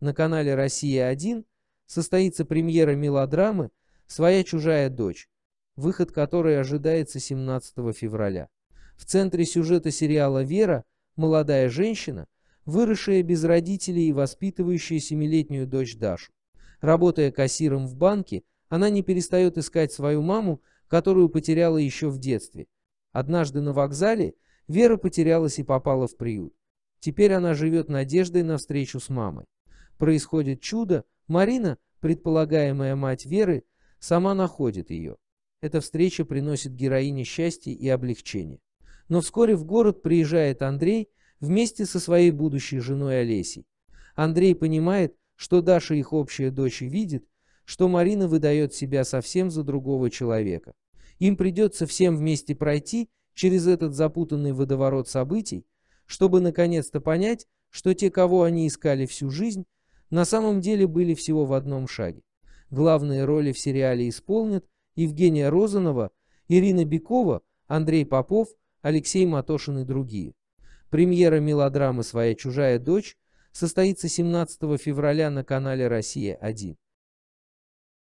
на канале «Россия-1» состоится премьера мелодрамы «Своя чужая дочь», выход которой ожидается 17 февраля. В центре сюжета сериала «Вера» молодая женщина, выросшая без родителей и воспитывающая семилетнюю дочь Дашу. Работая кассиром в банке, она не перестает искать свою маму, которую потеряла еще в детстве. Однажды на вокзале Вера потерялась и попала в приют. Теперь она живет надеждой на встречу с мамой происходит чудо, Марина, предполагаемая мать Веры, сама находит ее. Эта встреча приносит героине счастье и облегчение. Но вскоре в город приезжает Андрей вместе со своей будущей женой Олесей. Андрей понимает, что Даша их общая дочь и видит, что Марина выдает себя совсем за другого человека. Им придется всем вместе пройти через этот запутанный водоворот событий, чтобы наконец-то понять, что те, кого они искали всю жизнь, на самом деле были всего в одном шаге. Главные роли в сериале исполнят Евгения Розанова, Ирина Бекова, Андрей Попов, Алексей Матошин и другие. Премьера мелодрамы «Своя чужая дочь» состоится 17 февраля на канале «Россия-1».